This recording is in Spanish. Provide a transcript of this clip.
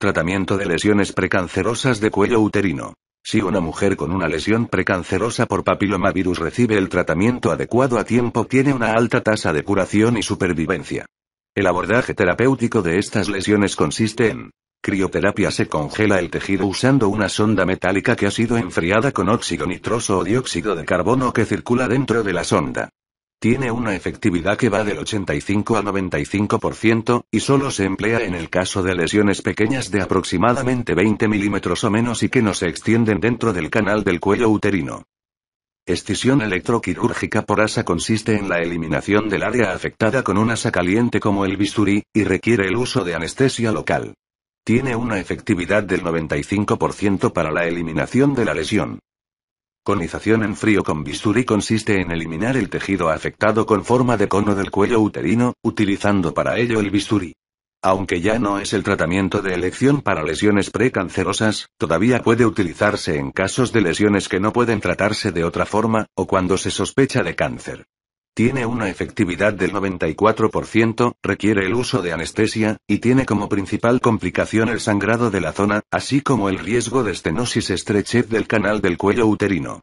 Tratamiento de lesiones precancerosas de cuello uterino. Si una mujer con una lesión precancerosa por papilomavirus recibe el tratamiento adecuado a tiempo, tiene una alta tasa de curación y supervivencia. El abordaje terapéutico de estas lesiones consiste en crioterapia. Se congela el tejido usando una sonda metálica que ha sido enfriada con óxido nitroso o dióxido de carbono que circula dentro de la sonda. Tiene una efectividad que va del 85 al 95%, y solo se emplea en el caso de lesiones pequeñas de aproximadamente 20 milímetros o menos y que no se extienden dentro del canal del cuello uterino. Escisión electroquirúrgica por asa consiste en la eliminación del área afectada con un asa caliente como el bisturí, y requiere el uso de anestesia local. Tiene una efectividad del 95% para la eliminación de la lesión conización en frío con bisturí consiste en eliminar el tejido afectado con forma de cono del cuello uterino, utilizando para ello el bisturí. Aunque ya no es el tratamiento de elección para lesiones precancerosas, todavía puede utilizarse en casos de lesiones que no pueden tratarse de otra forma, o cuando se sospecha de cáncer. Tiene una efectividad del 94%, requiere el uso de anestesia, y tiene como principal complicación el sangrado de la zona, así como el riesgo de estenosis estrechez del canal del cuello uterino.